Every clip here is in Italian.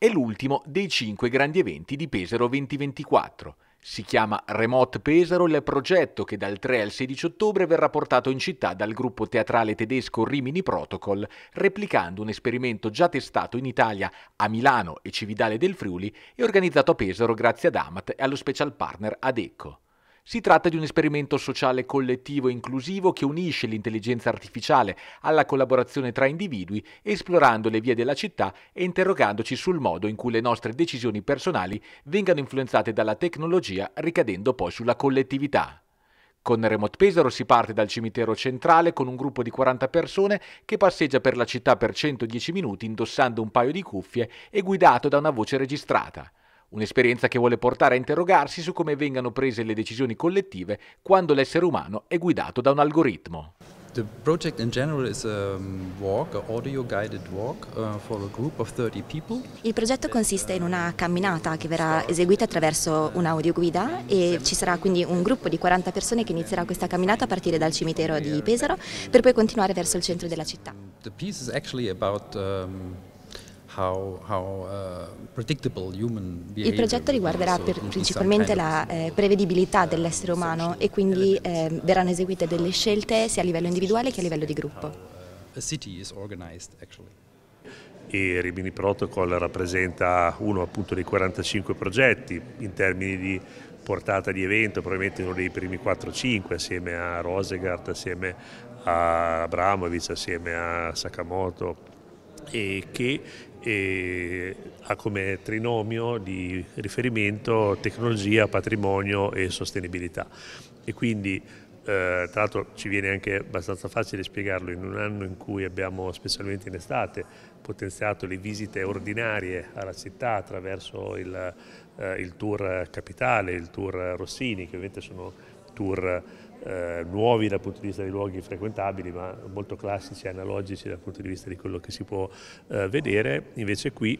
È l'ultimo dei cinque grandi eventi di Pesaro 2024. Si chiama Remote Pesaro il progetto che dal 3 al 16 ottobre verrà portato in città dal gruppo teatrale tedesco Rimini Protocol, replicando un esperimento già testato in Italia, a Milano e Cividale del Friuli e organizzato a Pesaro grazie ad Amat e allo special partner Adecco. Si tratta di un esperimento sociale collettivo e inclusivo che unisce l'intelligenza artificiale alla collaborazione tra individui, esplorando le vie della città e interrogandoci sul modo in cui le nostre decisioni personali vengano influenzate dalla tecnologia ricadendo poi sulla collettività. Con Remote Pesaro si parte dal cimitero centrale con un gruppo di 40 persone che passeggia per la città per 110 minuti indossando un paio di cuffie e guidato da una voce registrata. Un'esperienza che vuole portare a interrogarsi su come vengano prese le decisioni collettive quando l'essere umano è guidato da un algoritmo. The project in general is a um, walk, an audio guided walk uh, for a group of 30 people. Il progetto consiste in una camminata che verrà eseguita attraverso un'audioguida e ci sarà quindi un gruppo di 40 persone che inizierà questa camminata a partire dal cimitero di Pesaro per poi continuare verso il centro della città. The piece is actually about um, Uh, Il progetto riguarderà per, principalmente la eh, prevedibilità dell'essere umano e quindi eh, verranno eseguite delle scelte sia a livello individuale che a livello di gruppo. Uh, e Rimini Protocol rappresenta uno appunto dei 45 progetti in termini di portata di evento, probabilmente uno dei primi 4-5 assieme a Rosegard, assieme a Abramovic, assieme a Sakamoto, e che e ha come trinomio di riferimento tecnologia, patrimonio e sostenibilità. E quindi eh, tra l'altro ci viene anche abbastanza facile spiegarlo in un anno in cui abbiamo, specialmente in estate, potenziato le visite ordinarie alla città attraverso il, eh, il tour capitale, il tour Rossini, che ovviamente sono tour eh, nuovi dal punto di vista dei luoghi frequentabili, ma molto classici e analogici dal punto di vista di quello che si può eh, vedere. Invece qui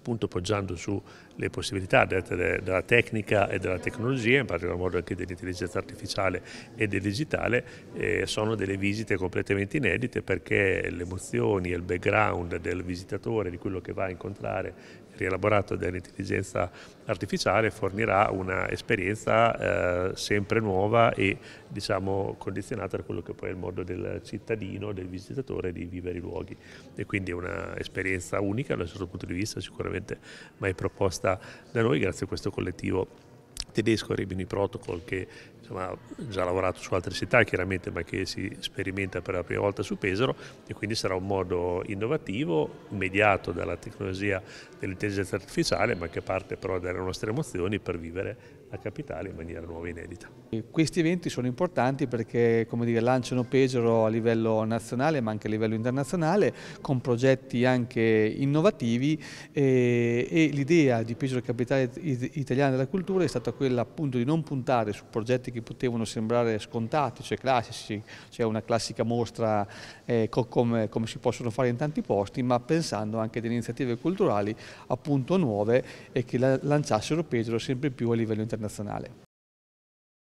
appunto poggiando sulle possibilità dette dalla tecnica e della tecnologia, in particolar modo anche dell'intelligenza artificiale e del digitale, eh, sono delle visite completamente inedite perché le emozioni e il background del visitatore, di quello che va a incontrare, rielaborato dall'intelligenza artificiale, fornirà un'esperienza eh, sempre nuova e diciamo, condizionata da quello che poi è il modo del cittadino, del visitatore di vivere i luoghi. E quindi è un'esperienza unica dal nostro punto di vista sicuramente sicuramente mai proposta da noi grazie a questo collettivo tedesco Rimini Protocol che ha già lavorato su altre città chiaramente ma che si sperimenta per la prima volta su Pesaro e quindi sarà un modo innovativo mediato dalla tecnologia dell'intelligenza artificiale ma che parte però dalle nostre emozioni per vivere la capitale in maniera nuova e inedita. Questi eventi sono importanti perché come dire, lanciano Pegero a livello nazionale ma anche a livello internazionale con progetti anche innovativi e, e l'idea di Pegero Capitale Italiana della Cultura è stata quella appunto di non puntare su progetti che potevano sembrare scontati, cioè classici, cioè una classica mostra eh, come, come si possono fare in tanti posti, ma pensando anche delle iniziative culturali appunto nuove e che lanciassero Pegero sempre più a livello internazionale. nacionale